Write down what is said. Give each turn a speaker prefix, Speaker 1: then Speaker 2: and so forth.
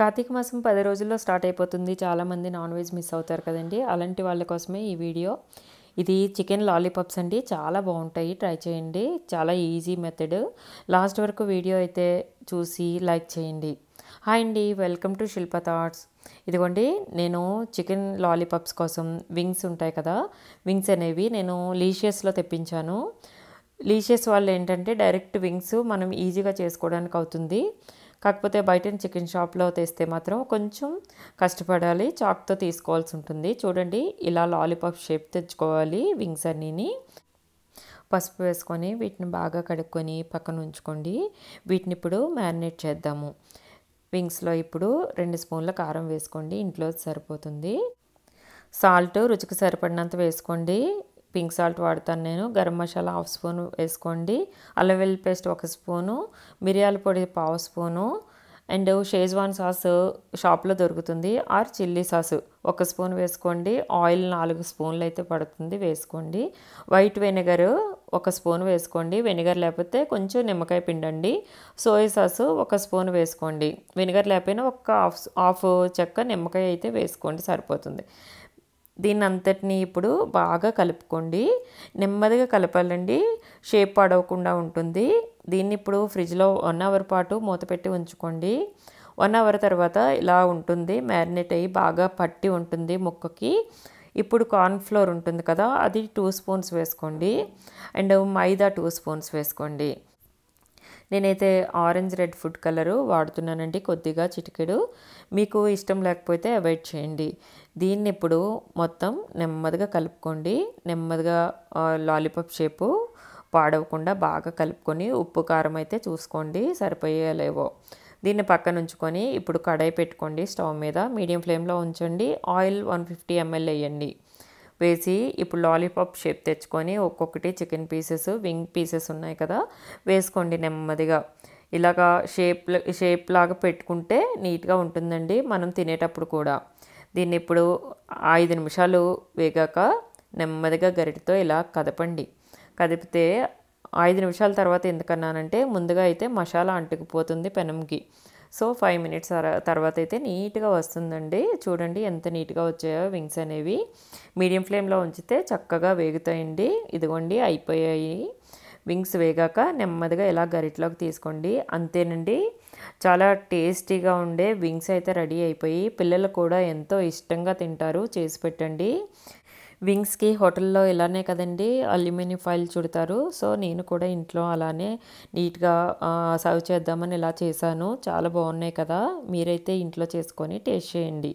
Speaker 1: కార్తీక మాసం పది రోజుల్లో స్టార్ట్ అయిపోతుంది చాలామంది నాన్ వెజ్ మిస్ అవుతారు కదండి అలాంటి వాళ్ళ కోసమే ఈ వీడియో ఇది చికెన్ లాలీపాప్స్ అండి చాలా బాగుంటాయి ట్రై చేయండి చాలా ఈజీ మెథడ్ లాస్ట్ వరకు వీడియో అయితే చూసి లైక్ చేయండి హాయ్ అండి వెల్కమ్ టు శిల్ప థాట్స్ ఇదిగోండి నేను చికెన్ లాలీపాప్స్ కోసం వింగ్స్ ఉంటాయి కదా వింగ్స్ అనేవి నేను లీషియస్లో తెప్పించాను లీషియస్ వాళ్ళు ఏంటంటే డైరెక్ట్ వింగ్స్ మనం ఈజీగా చేసుకోవడానికి అవుతుంది కాకపోతే బయట చికెన్ షాప్లో తెస్తే మాత్రం కొంచెం కష్టపడాలి చాక్తో తీసుకోవాల్సి ఉంటుంది చూడండి ఇలా లాలీపాప్ షేప్ తెచ్చుకోవాలి వింగ్స్ అన్నీని పసుపు వేసుకొని వీటిని బాగా కడుక్కొని పక్కన ఉంచుకోండి వీటిని ఇప్పుడు మ్యారినేట్ చేద్దాము వింగ్స్లో ఇప్పుడు రెండు స్పూన్ల కారం వేసుకోండి ఇంట్లో సరిపోతుంది సాల్ట్ రుచికి సరిపడినంత వేసుకోండి పింక్ సాల్ట్ వాడతాను నేను గరం మసాలా హాఫ్ స్పూన్ వేసుకోండి అల్లవెల్లి పేస్ట్ ఒక స్పూను మిరియాల పొడి పావు స్పూను అండ్ షేజ్వాన్ సాస్ షాప్లో దొరుకుతుంది ఆర్ చిల్లీ సాస్ ఒక స్పూన్ వేసుకోండి ఆయిల్ నాలుగు స్పూన్లు అయితే పడుతుంది వేసుకోండి వైట్ వెనిగర్ ఒక స్పూన్ వేసుకోండి వెనిగర్ లేకపోతే కొంచెం నిమ్మకాయ పిండండి సోయా సాస్ ఒక స్పూన్ వేసుకోండి వెనిగర్ లేకపోయినా ఒక హాఫ్ హాఫ్ చెక్క నిమ్మకాయ అయితే వేసుకోండి సరిపోతుంది దీన్ని అంతటిని ఇప్పుడు బాగా కలుపుకోండి నెమ్మదిగా కలపాలండి షేప్ పడవకుండా ఉంటుంది దీన్ని ఇప్పుడు ఫ్రిడ్జ్లో వన్ అవర్ పాటు మూత పెట్టి ఉంచుకోండి వన్ అవర్ తర్వాత ఇలా ఉంటుంది మ్యారినేట్ అయ్యి బాగా పట్టి ఉంటుంది ముక్కకి ఇప్పుడు కార్న్ఫ్లోర్ ఉంటుంది కదా అది టూ స్పూన్స్ వేసుకోండి అండ్ మైదా టూ స్పూన్స్ వేసుకోండి నేనైతే ఆరెంజ్ రెడ్ ఫుడ్ కలరు వాడుతున్నానండి కొద్దిగా చిటికెడు మీకు ఇష్టం లేకపోతే అవాయిడ్ చేయండి దీన్ని ఇప్పుడు మొత్తం నెమ్మదిగా కలుపుకోండి నెమ్మదిగా లాలీపాప్ షేపు పాడవకుండా బాగా కలుపుకొని ఉప్పు కారం అయితే చూసుకోండి సరిపోయేలేవో దీన్ని పక్కన ఉంచుకొని ఇప్పుడు కడాయి పెట్టుకోండి స్టవ్ మీద మీడియం ఫ్లేమ్లో ఉంచండి ఆయిల్ వన్ ఫిఫ్టీ ఎంఎల్ వేయండి వేసి ఇప్పుడు లాలీపాప్ షేప్ తెచ్చుకొని ఒక్కొక్కటి చికెన్ పీసెస్ వింగ్ పీసెస్ ఉన్నాయి కదా వేసుకోండి నెమ్మదిగా ఇలాగా షేప్ షేప్ లాగా పెట్టుకుంటే నీట్గా ఉంటుందండి మనం తినేటప్పుడు కూడా దీన్ని ఇప్పుడు ఐదు నిమిషాలు వేగాక నెమ్మదిగా గరిటితో ఇలా కదపండి కదిపితే ఐదు నిమిషాల తర్వాత ఎందుకన్నానంటే ముందుగా అయితే మసాలా అంటుకుపోతుంది పెనంకి సో ఫైవ్ మినిట్స్ తర్వాత అయితే నీట్గా వస్తుందండి చూడండి ఎంత నీట్గా వచ్చాయో వింగ్స్ అనేవి మీడియం ఫ్లేమ్లో ఉంచితే చక్కగా వేగుతాయండి ఇదిగోండి అయిపోయాయి వింగ్స్ వేగాక నెమ్మదిగా ఇలా గరిటలోకి తీసుకోండి అంతేనండి చాలా టేస్టీగా ఉండే వింగ్స్ అయితే రెడీ అయిపోయి పిల్లలు కూడా ఎంతో ఇష్టంగా తింటారు చేసి పెట్టండి వింగ్స్కి హోటల్లో ఇలానే కదండి అల్యూమినియం ఫాయిల్ చుడతారు సో నేను కూడా ఇంట్లో అలానే నీట్గా సర్వ్ చేద్దామని ఇలా చేశాను చాలా బాగున్నాయి కదా మీరైతే ఇంట్లో చేసుకొని టేస్ట్ చేయండి